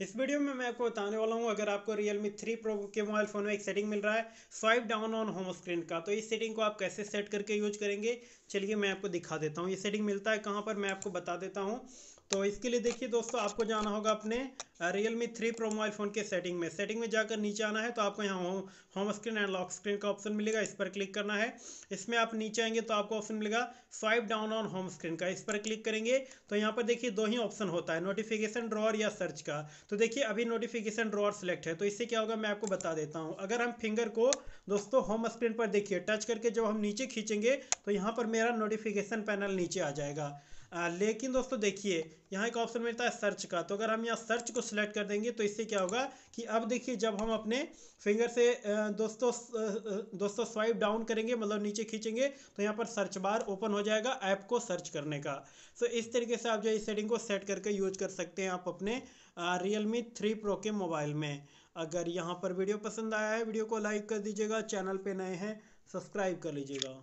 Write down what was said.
इस वीडियो में मैं आपको बताने वाला हूँ अगर आपको Realme 3 Pro के मोबाइल फ़ोन में एक सेटिंग मिल रहा है swipe down on home screen का तो इस सेटिंग को आप कैसे सेट करके यूज करेंगे चलिए मैं आपको दिखा देता हूँ ये सेटिंग मिलता है कहाँ पर मैं आपको बता देता हूँ तो इसके लिए देखिए दोस्तों आपको जाना होगा अपने Realme three Pro mobile phone के सेटिंग में सेटिंग में जाकर नीचे आना है तो आपको यहाँ home home screen and lock screen का ऑप्शन मिलेगा इस पर क्लिक करना है इसमें आप नीचे आएंगे तो आपको ऑप्शन मिलेगा swipe down on home screen का इस पर क्लिक करेंगे तो यहाँ पर देखिए दो ही ऑप्शन होता है नोटिफिकेशन ड्रॉर या सर्च का तो देखिए अभी नोटिफिकेशन ड्रॉर सेलेक्ट है तो इससे क्या होगा मैं आपको बता देता हूँ अगर हम फिंगर को दोस्तों होम स्क्रीन पर देखिए टच करके जब हम नीचे खींचेंगे तो यहाँ पर मेरा नोटिफिकेशन पैनल नीचे आ जाएगा लेकिन दोस्तों देखिए यहाँ एक ऑप्शन मिलता है सर्च का तो अगर हम यहाँ सर्च को सिलेक्ट कर देंगे तो इससे क्या होगा कि अब देखिए जब हम अपने फिंगर से दोस्तों दोस्तों स्वाइप डाउन करेंगे मतलब नीचे खींचेंगे तो यहाँ पर सर्च बार ओपन हो जाएगा ऐप को सर्च करने का सो इस तरीके से आप जो इस सेटिंग को सेट करके यूज कर सकते हैं आप अपने रियल मी थ्री प्रो के मोबाइल में अगर यहाँ पर वीडियो पसंद आया है वीडियो को लाइक कर दीजिएगा चैनल पर नए हैं सब्सक्राइब कर लीजिएगा